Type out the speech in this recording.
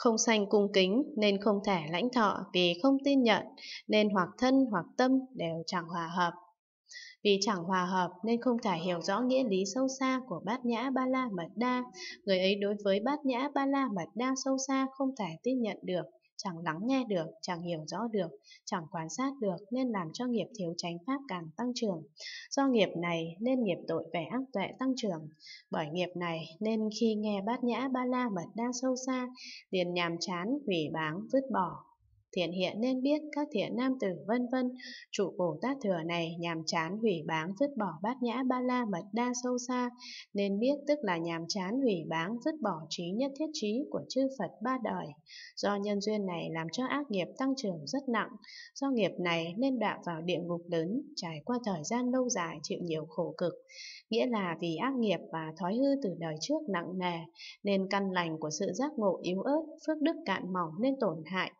không sanh cung kính nên không thể lãnh thọ vì không tin nhận, nên hoặc thân hoặc tâm đều chẳng hòa hợp. Vì chẳng hòa hợp nên không thể hiểu rõ nghĩa lý sâu xa của bát nhã ba la mật đa, người ấy đối với bát nhã ba la mật đa sâu xa không thể tin nhận được chẳng lắng nghe được, chẳng hiểu rõ được, chẳng quan sát được nên làm cho nghiệp thiếu chánh pháp càng tăng trưởng. Do nghiệp này nên nghiệp tội vẻ ác tuệ tăng trưởng. Bởi nghiệp này nên khi nghe bát nhã ba la mật đa sâu xa, liền nhàm chán, hủy báng, vứt bỏ, thiện hiện nên biết các thiện nam tử vân vân trụ cổ tát thừa này nhàm chán hủy báng vứt bỏ bát nhã ba la mật đa sâu xa nên biết tức là nhàm chán hủy báng vứt bỏ trí nhất thiết trí của chư phật ba đời do nhân duyên này làm cho ác nghiệp tăng trưởng rất nặng do nghiệp này nên đọa vào địa ngục lớn trải qua thời gian lâu dài chịu nhiều khổ cực nghĩa là vì ác nghiệp và thói hư từ đời trước nặng nề nên căn lành của sự giác ngộ yếu ớt phước đức cạn mỏng nên tổn hại